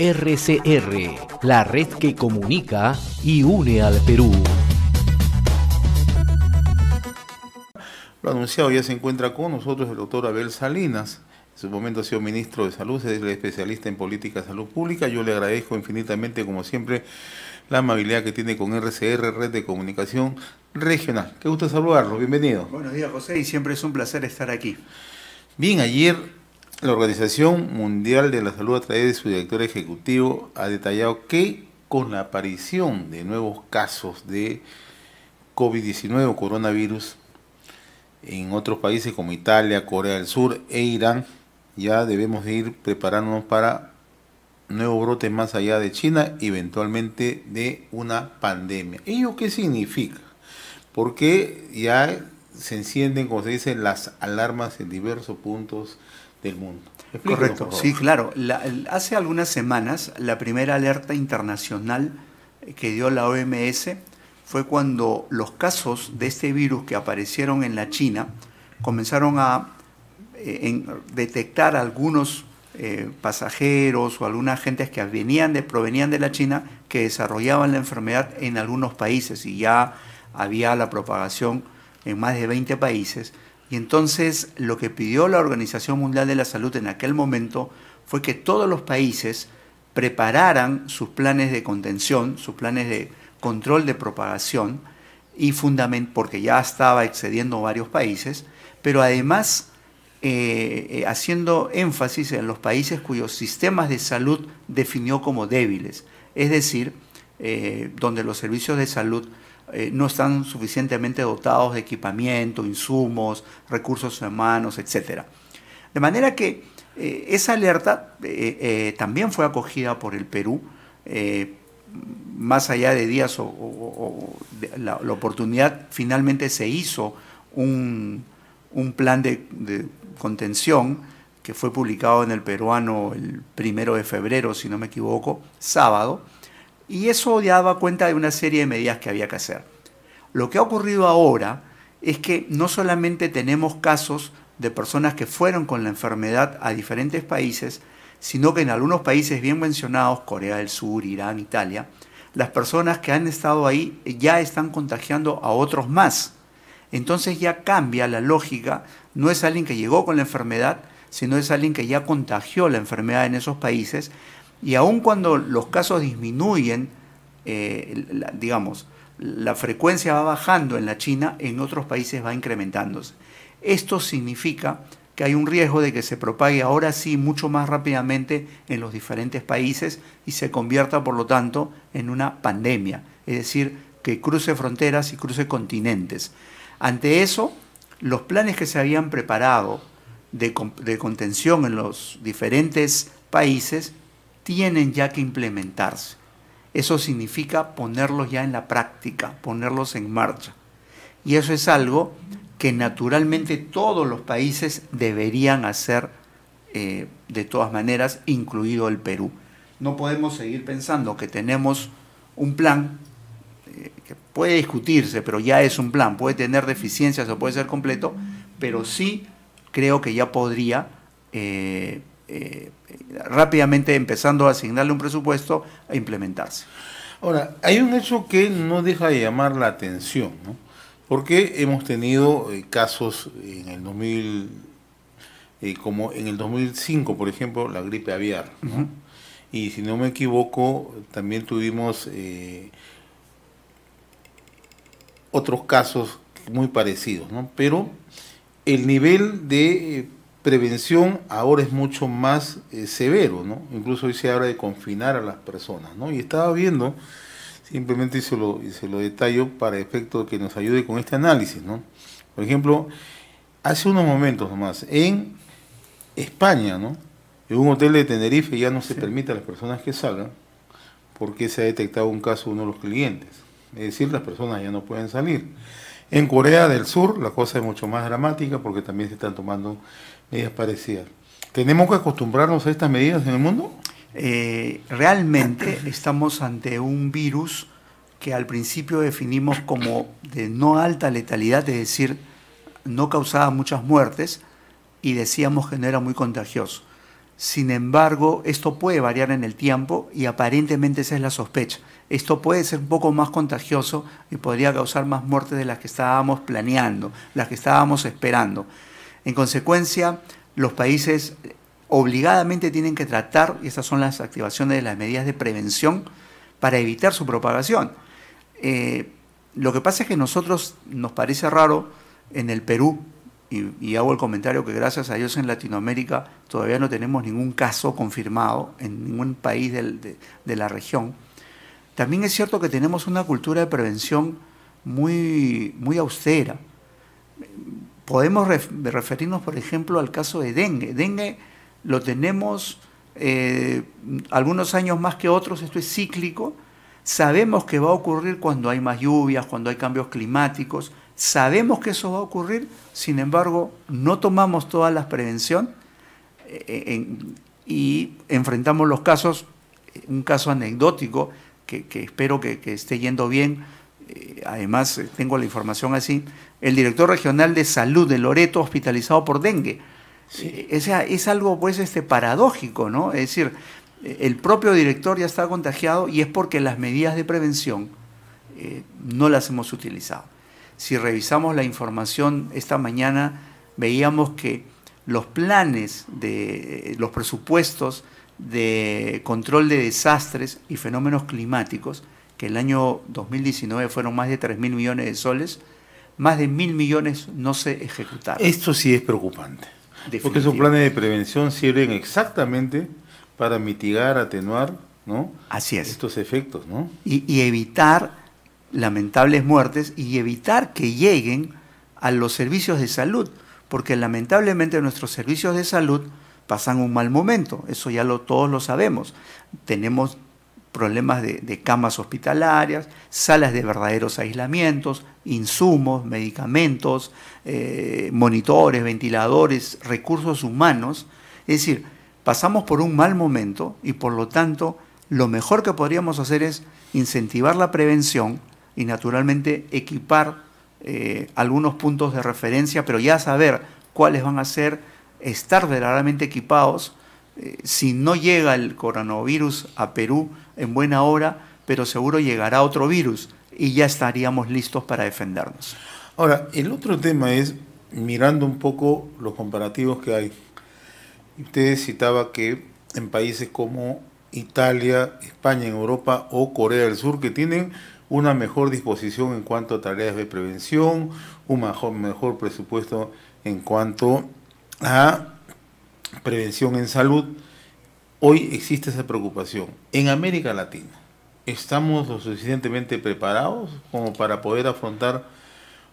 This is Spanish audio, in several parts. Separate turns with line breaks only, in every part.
RCR, la red que comunica y une al Perú. Lo anunciado ya se encuentra con nosotros el doctor Abel Salinas. En su momento ha sido ministro de Salud, es el especialista en política de salud pública. Yo le agradezco infinitamente, como siempre, la amabilidad que tiene con RCR, Red de Comunicación Regional. Qué gusto saludarlo, bienvenido. Buenos días, José, y siempre es un placer estar aquí. Bien, ayer la Organización Mundial de la Salud a través de su director ejecutivo ha detallado que con la aparición de nuevos casos de COVID-19 o coronavirus en otros países como Italia, Corea del Sur e Irán, ya debemos ir preparándonos para nuevos brotes más allá de China, y eventualmente de una pandemia. ¿Ello qué significa? Porque ya se encienden, como se dice, las
alarmas en diversos puntos del mundo. Correcto, sí, claro. hace algunas semanas la primera alerta internacional que dio la OMS fue cuando los casos de este virus que aparecieron en la China comenzaron a eh, detectar algunos eh, pasajeros o algunas gentes que venían de, provenían de la China que desarrollaban la enfermedad en algunos países y ya había la propagación en más de 20 países. Y entonces lo que pidió la Organización Mundial de la Salud en aquel momento fue que todos los países prepararan sus planes de contención, sus planes de control de propagación, y porque ya estaba excediendo varios países, pero además eh, eh, haciendo énfasis en los países cuyos sistemas de salud definió como débiles, es decir, eh, donde los servicios de salud eh, no están suficientemente dotados de equipamiento, insumos, recursos humanos, etc. De manera que eh, esa alerta eh, también fue acogida por el Perú, más allá de días o, la, oportunidad, finalmente se hizo un, plan de, de, contención que fue publicado en el peruano el primero de febrero, si no me equivoco, sábado, y eso daba cuenta de una serie de medidas que había que hacer. Lo que ha ocurrido ahora es que no solamente tenemos casos de personas que fueron con la enfermedad a diferentes países, sino que en algunos países bien mencionados, Corea del Sur, Irán, Italia, las personas que han estado ahí ya están contagiando a otros más. Entonces ya cambia la lógica, no es alguien que llegó con la enfermedad, sino es alguien que ya contagió la enfermedad en esos países, y aun cuando los casos disminuyen, eh, digamos, la frecuencia va bajando en la China, en otros países va incrementándose. Esto significa que hay un riesgo de que se propague ahora sí mucho más rápidamente en los diferentes países y se convierta, por lo tanto, en una pandemia, es decir, que cruce fronteras y cruce continentes. Ante eso, los planes que se habían preparado de contención en los diferentes países tienen ya que implementarse. Eso significa ponerlos ya en la práctica, ponerlos en marcha. Y eso es algo que naturalmente todos los países deberían hacer eh, de todas maneras, incluido el Perú. No podemos seguir pensando que tenemos un plan eh, que puede discutirse, pero ya es un plan, puede tener deficiencias o puede ser completo, pero sí creo que ya podría eh, eh, rápidamente empezando a asignarle un presupuesto a implementarse. Ahora, hay un hecho que no deja de
llamar la atención, porque hemos tenido eh, casos en el 2000, eh, como en el 2005, por ejemplo, la gripe aviar. Y si no me equivoco, también tuvimos otros casos muy parecidos, ¿no? pero el nivel de prevención ahora es mucho más eh, severo, ¿no? Incluso hoy se habla de confinar a las personas, ¿no? Y estaba viendo, simplemente se lo, se lo detallo para efecto que nos ayude con este análisis, ¿no? Por ejemplo, hace unos momentos nomás, en España, ¿no? En un hotel de Tenerife ya no se permite a las personas que salgan porque se ha detectado un caso de uno de los clientes. Es decir, las personas ya no pueden salir. En Corea del Sur la cosa es mucho más dramática porque también se están
tomando medidas parecidas. ¿Tenemos que acostumbrarnos a estas medidas en el mundo? Eh, realmente estamos ante un virus que al principio definimos como de no alta letalidad, es decir, no causaba muchas muertes y decíamos que no era muy contagioso. Sin embargo, esto puede variar en el tiempo y aparentemente esa es la sospecha. Esto puede ser un poco más contagioso y podría causar más muertes de las que estábamos planeando, las que estábamos esperando. En consecuencia, los países obligadamente tienen que tratar, y estas son las activaciones de las medidas de prevención, para evitar su propagación. Eh, lo que pasa es que nosotros nos parece raro en el Perú y, hago el comentario que gracias a Dios en Latinoamérica todavía no tenemos ningún caso confirmado en ningún país de, la región, también es cierto que tenemos una cultura de prevención muy, austera. Podemos referirnos, por ejemplo, al caso de dengue. Dengue lo tenemos eh, algunos años más que otros, esto es cíclico. Sabemos que va a ocurrir cuando hay más lluvias, cuando hay cambios climáticos, Sabemos que eso va a ocurrir, sin embargo, no tomamos toda la prevención eh, eh, y enfrentamos los casos, un caso anecdótico que, espero que, esté yendo bien, eh, además tengo la información así, el director regional de salud de Loreto hospitalizado por dengue. Es, algo pues este, paradójico, ¿no? Es decir, el propio director ya está contagiado y es porque las medidas de prevención no las hemos utilizado si revisamos la información esta mañana, veíamos que los planes de eh, los presupuestos de control de desastres y fenómenos climáticos, que el año 2019 fueron más de 3 mil millones de soles, más de mil millones no se ejecutaron.
Esto sí es preocupante. Porque esos planes de prevención sirven exactamente para mitigar,
atenuar, ¿no? Estos efectos, ¿no? y evitar lamentables muertes y evitar que lleguen a los servicios de salud, porque lamentablemente nuestros servicios de salud pasan un mal momento, eso ya lo, todos lo sabemos. Tenemos problemas de, camas hospitalarias, salas de verdaderos aislamientos, insumos, medicamentos, eh, monitores, ventiladores, recursos humanos. Es decir, pasamos por un mal momento y por lo tanto lo mejor que podríamos hacer es incentivar la prevención, y naturalmente equipar eh, algunos puntos de referencia, pero ya saber cuáles van a ser, estar verdaderamente equipados. Eh, si no llega el coronavirus a Perú en buena hora, pero seguro llegará otro virus y ya estaríamos listos para defendernos.
Ahora, el otro tema es, mirando un poco los comparativos que hay, usted citaba que en países como Italia, España, en Europa o Corea del Sur, que tienen una mejor disposición en cuanto a tareas de prevención, un mejor, presupuesto en cuanto a prevención en salud. Hoy existe esa preocupación en América Latina. ¿Estamos lo suficientemente preparados como para
poder afrontar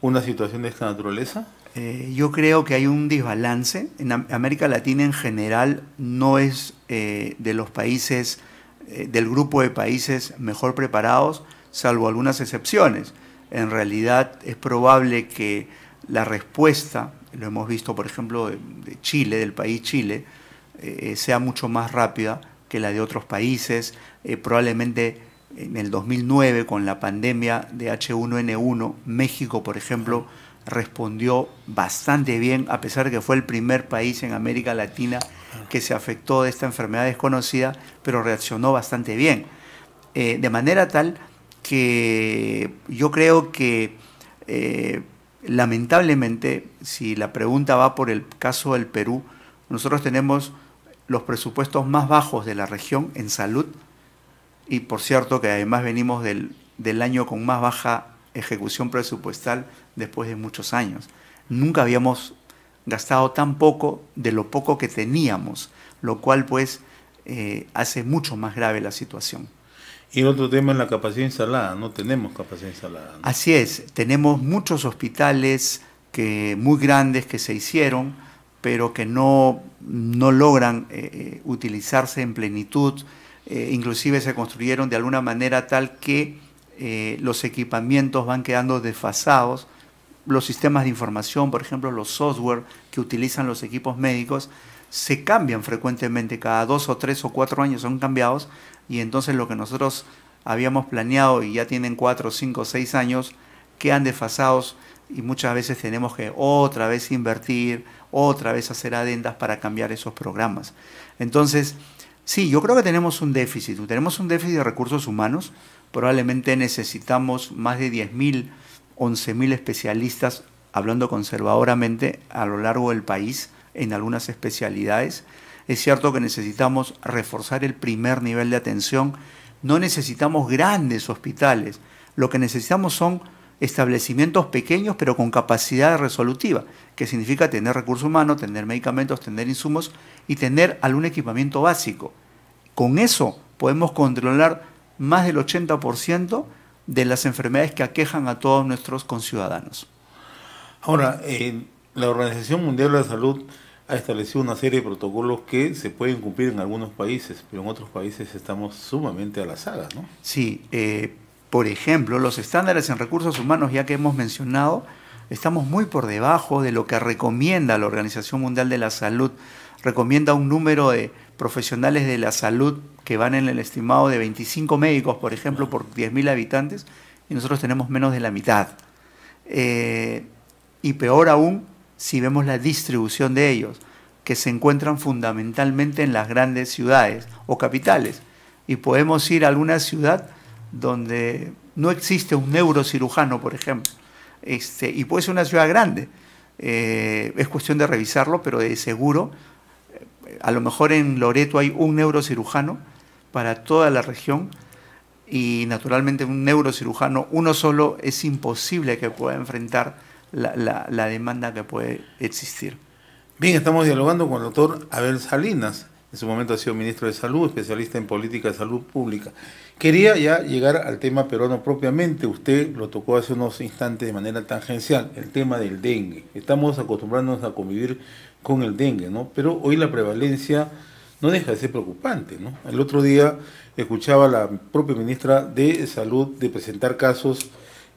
una situación de esta naturaleza? Eh, yo creo que hay un desbalance. En América Latina en general no es eh, de los países, eh, del grupo de países mejor preparados salvo algunas excepciones. En realidad es probable que la respuesta, lo hemos visto por ejemplo de Chile, del país Chile, eh, sea mucho más rápida que la de otros países. Eh, probablemente en el 2009, con la pandemia de H1N1, México, por ejemplo, respondió bastante bien, a pesar de que fue el primer país en América Latina que se afectó de esta enfermedad desconocida, pero reaccionó bastante bien. Eh, de manera tal que yo creo que eh, lamentablemente, si la pregunta va por el caso del Perú, nosotros tenemos los presupuestos más bajos de la región en salud y por cierto que además venimos del, año con más baja ejecución presupuestal después de muchos años. Nunca habíamos gastado tan poco de lo poco que teníamos, lo cual pues eh, hace mucho más grave la situación. Y otro tema es la capacidad instalada, no tenemos capacidad instalada. Así es, tenemos muchos hospitales que, muy grandes que se hicieron, pero que no, no logran eh, eh, utilizarse en plenitud, eh, inclusive se construyeron de alguna manera tal que los equipamientos van quedando desfasados, los sistemas de información, por ejemplo, los software que utilizan los equipos médicos, se cambian frecuentemente, cada dos o tres o cuatro años son cambiados, y entonces lo que nosotros habíamos planeado y ya tienen 4, 5, seis años, quedan desfasados y muchas veces tenemos que otra vez invertir, otra vez hacer adendas para cambiar esos programas. Entonces, sí, yo creo que tenemos un déficit, tenemos un déficit de recursos humanos, probablemente necesitamos más de 10.000, 11.000 especialistas, hablando conservadoramente, a lo largo del país en algunas especialidades. Es cierto que necesitamos reforzar el primer nivel de atención. No necesitamos grandes hospitales. Lo que necesitamos son establecimientos pequeños pero con capacidad resolutiva, que significa tener recursos humanos, tener medicamentos, tener insumos y tener algún equipamiento básico. Con eso podemos controlar más del 80% de las enfermedades que aquejan a todos nuestros conciudadanos. Ahora, la Organización Mundial de la Salud
ha establecido una serie de protocolos que se pueden cumplir en algunos países, pero en otros países
estamos sumamente a la saga, ¿no? Sí, eh, por ejemplo, los estándares en recursos humanos, ya que hemos mencionado, estamos muy por debajo de lo que recomienda la Organización Mundial de la Salud. Recomienda un número de profesionales de la salud que van en el estimado de 25 médicos, por ejemplo, por 10.000 habitantes, y nosotros tenemos menos de la mitad. Eh, y peor aún, si vemos la distribución de ellos, que se encuentran fundamentalmente en las grandes ciudades o capitales. Y podemos ir a alguna ciudad donde no existe un neurocirujano, por ejemplo. Este, y puede ser una ciudad grande. Eh, es cuestión de revisarlo, pero de seguro, a lo mejor en Loreto hay un neurocirujano para toda la región y naturalmente un neurocirujano, uno solo, es imposible que pueda enfrentar la, demanda que puede existir.
Bien, estamos dialogando con el doctor Abel Salinas. En su momento ha sido ministro de Salud, especialista en política de salud pública. Quería ya llegar al tema peruano propiamente. Usted lo tocó hace unos instantes de manera tangencial, el tema del dengue. Estamos acostumbrándonos a convivir con el dengue, ¿no? Pero hoy la prevalencia no deja de ser preocupante, ¿no? El otro día escuchaba a la propia ministra de Salud de presentar casos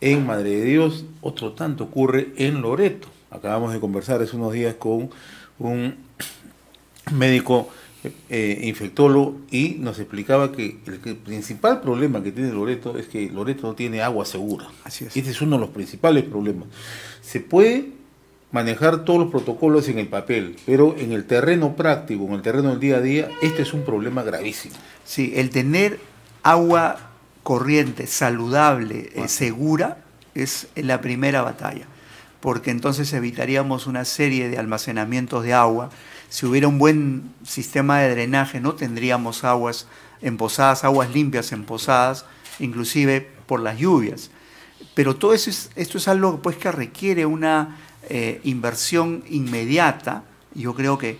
en Madre de Dios, otro tanto ocurre en Loreto. Acabamos de conversar hace unos días con un médico eh, infectólogo y nos explicaba que el, principal problema que tiene Loreto es que Loreto no tiene agua segura. Así es. Este es uno de los principales problemas. Se puede manejar todos los protocolos en el papel, pero en el terreno práctico, en el terreno del día a día, este es un problema gravísimo. Sí, el
tener agua corriente, saludable, eh, segura, es la primera batalla, porque entonces evitaríamos una serie de almacenamientos de agua. Si hubiera un buen sistema de drenaje, no tendríamos aguas emposadas, aguas limpias emposadas, inclusive por las lluvias. Pero todo eso esto es algo pues, que requiere una eh, inversión inmediata. Yo creo que eh,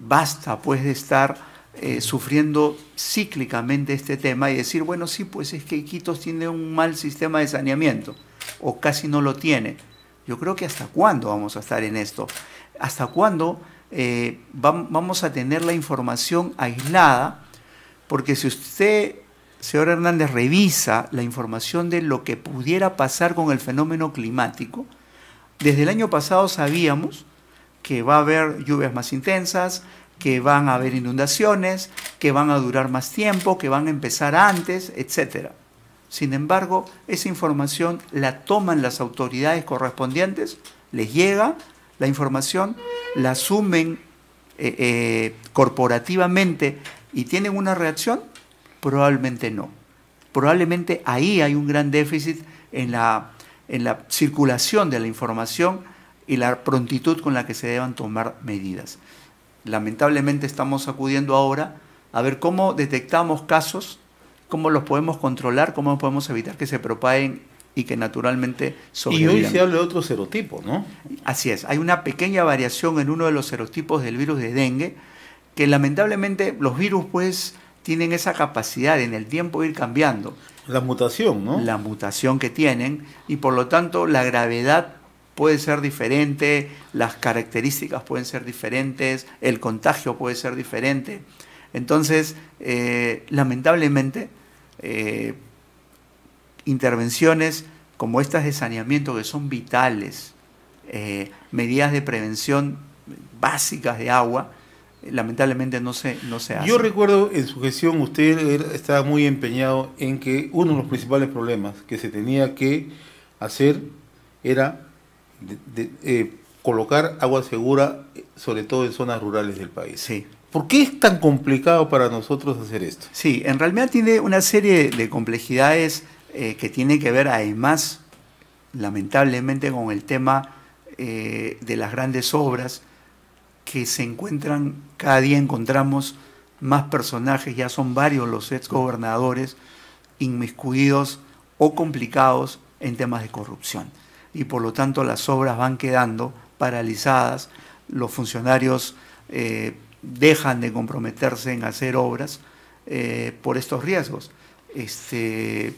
basta pues, de estar eh, sufriendo cíclicamente este tema y decir, bueno, sí, pues es que Iquitos tiene un mal sistema de saneamiento o casi no lo tiene. Yo creo que hasta cuándo vamos a estar en esto, hasta cuándo eh, vamos a tener la información aislada, porque si usted, señor Hernández, revisa la información de lo que pudiera pasar con el fenómeno climático, desde el año pasado sabíamos que va a haber lluvias más intensas, que van a haber inundaciones, que van a durar más tiempo, que van a empezar antes, etc. Sin embargo, esa información la toman las autoridades correspondientes, les llega la información, la asumen eh, eh, corporativamente y tienen una reacción, probablemente no. Probablemente ahí hay un gran déficit en la, en la circulación de la información y la prontitud con la que se deban tomar medidas lamentablemente estamos acudiendo ahora a ver cómo detectamos casos, cómo los podemos controlar, cómo podemos evitar que se propaguen y que naturalmente sobrevivan. Y hoy se habla de otro serotipo, ¿no? Así es, hay una pequeña variación en uno de los serotipos del virus de dengue, que lamentablemente los virus pues tienen esa capacidad en el tiempo de ir cambiando. La mutación, ¿no? La mutación que tienen y por lo tanto la gravedad puede ser diferente, las características pueden ser diferentes, el contagio puede ser diferente. Entonces, eh, lamentablemente, eh, intervenciones como estas de saneamiento que son vitales, eh, medidas de prevención básicas de agua, lamentablemente no se, no se hacen. Yo
recuerdo en su gestión usted estaba muy empeñado en que uno de los principales problemas que se tenía que hacer era de, eh, colocar agua segura, eh, sobre
todo en zonas rurales del país. ¿Por qué es tan complicado para nosotros hacer esto? Sí, en realidad tiene una serie de complejidades eh, que tiene que ver además, lamentablemente, con el tema de las grandes obras que se encuentran, cada día encontramos más personajes, ya son varios los ex gobernadores inmiscuidos o complicados en temas de corrupción y por lo tanto las obras van quedando paralizadas, los funcionarios eh, dejan de comprometerse en hacer obras eh, por estos riesgos. Este,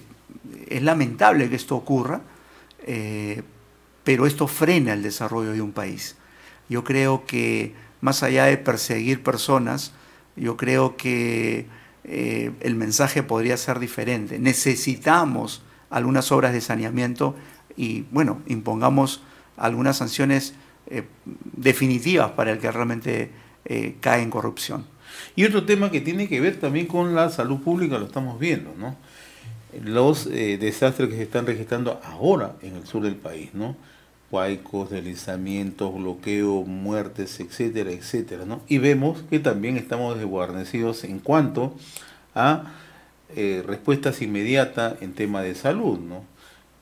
es lamentable que esto ocurra, eh, pero esto frena el desarrollo de un país. Yo creo que más allá de perseguir personas, yo creo que el mensaje podría ser diferente. Necesitamos algunas obras de saneamiento y, bueno, impongamos algunas sanciones eh, definitivas para el que realmente eh, cae en corrupción.
Y otro tema que tiene que ver también con la salud pública, lo estamos viendo, ¿no? Los eh, desastres que se están registrando ahora en el sur del país, ¿no? Huaicos, deslizamientos, bloqueos, muertes, etcétera, etcétera, ¿no? Y vemos que también estamos desguarnecidos en cuanto a respuestas inmediatas en tema de salud, ¿no?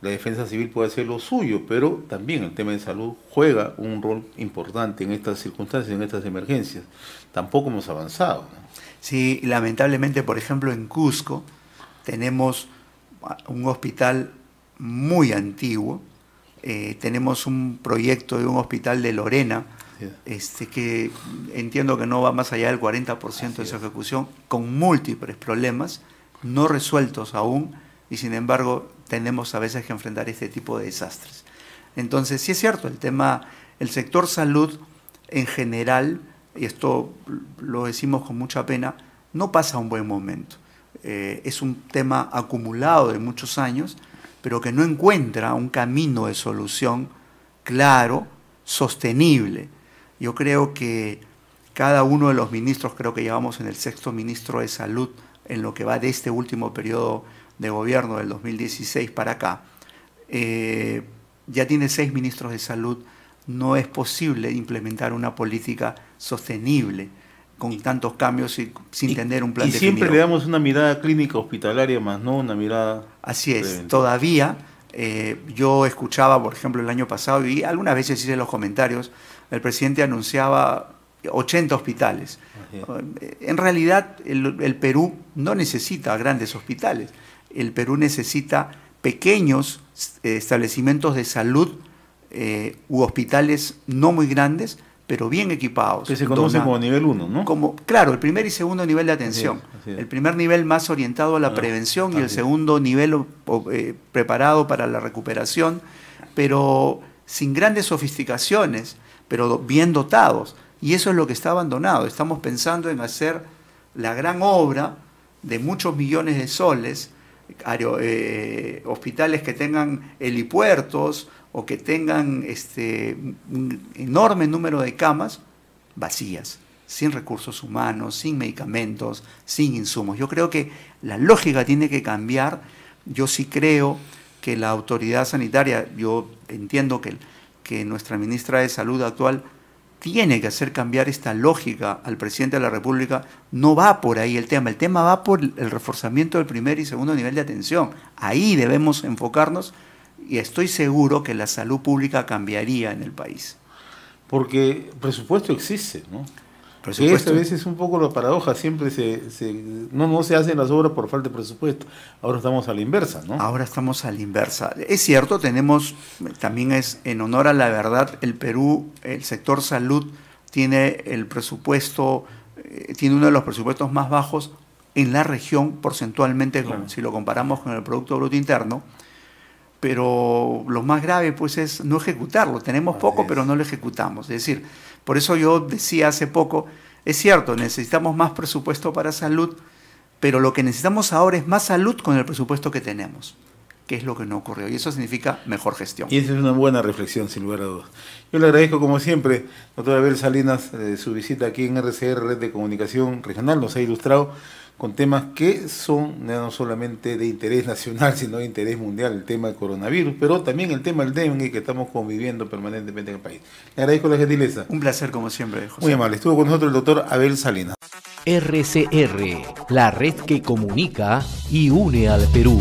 la defensa civil puede hacer lo suyo, pero también el tema de salud juega un rol importante en estas circunstancias, en
estas emergencias. Tampoco hemos avanzado. Sí, lamentablemente, por ejemplo, en Cusco tenemos un hospital muy antiguo, eh, tenemos un proyecto de un hospital de Lorena, este, que entiendo que no va más allá del 40% de su ejecución, con múltiples problemas no resueltos aún y sin embargo tenemos a veces que enfrentar este tipo de desastres. Entonces, sí es cierto, el tema, el sector salud en general, y esto lo decimos con mucha pena, no pasa un buen momento. Eh, es un tema acumulado de muchos años, pero que no encuentra un camino de solución claro, sostenible. Yo creo que cada uno de los ministros, creo que llevamos en el sexto ministro de Salud, en lo que va de este último periodo de gobierno del 2016 para acá, eh, ya tiene seis ministros de salud, no es posible implementar una política sostenible con tantos cambios y sin tener un plan y siempre le damos una mirada clínica hospitalaria más, ¿no? Una mirada... Así es, todavía eh, yo escuchaba, por ejemplo, el año pasado, y algunas veces hice los comentarios, el presidente anunciaba 80 hospitales. Eh, en realidad, el Perú no necesita grandes hospitales el Perú necesita pequeños eh, establecimientos de salud eh, u hospitales no muy grandes, pero bien equipados. Que se conoce como nivel 1, ¿no? Como, claro, el primer y segundo nivel de atención. El primer nivel más orientado a la ah, prevención y el segundo nivel eh, preparado para la recuperación, pero sin grandes sofisticaciones, pero bien dotados. Y eso es lo que está abandonado. Estamos pensando en hacer la gran obra de muchos millones de soles eh, hospitales que tengan helipuertos o que tengan este, un enorme número de camas vacías, sin recursos humanos, sin medicamentos, sin insumos. Yo creo que la lógica tiene que cambiar. Yo sí creo que la autoridad sanitaria, yo entiendo que, que nuestra ministra de Salud actual tiene que hacer cambiar esta lógica al presidente de la República. No va por ahí el tema, el tema va por el reforzamiento del primer y segundo nivel de atención. Ahí debemos enfocarnos y estoy seguro que la salud pública cambiaría en el país. Porque presupuesto existe,
¿no? presupuesto. a veces es un poco la paradoja, siempre se, no, se hacen las obras por
falta de presupuesto, ahora estamos a la inversa, ¿no? Ahora estamos a la inversa. Es cierto, tenemos, también es en honor a la verdad, el Perú, el sector salud tiene el presupuesto, eh, tiene uno de los presupuestos más bajos en la región porcentualmente, si lo comparamos con el Producto Bruto Interno, pero lo más grave pues es no ejecutarlo. Tenemos poco, pero no lo ejecutamos. Es decir, por eso yo decía hace poco, es cierto, necesitamos más presupuesto para salud, pero lo que necesitamos ahora es más salud con el presupuesto que tenemos, que es lo que no ocurrió. Y eso significa mejor gestión.
Y esa es una buena reflexión, sin lugar a dudas. Yo le agradezco, como siempre, doctor Abel Salinas, eh, su visita aquí en RCR, Red de Comunicación Regional, nos ha ilustrado con temas que son no solamente de interés nacional, sino de interés mundial, el tema del coronavirus, pero también el tema del dengue que estamos conviviendo permanentemente en el país. Le agradezco la gentileza. Un placer como siempre, José. Muy amable. Estuvo con nosotros el doctor Abel Salinas.
RCR, la red que comunica y une al Perú.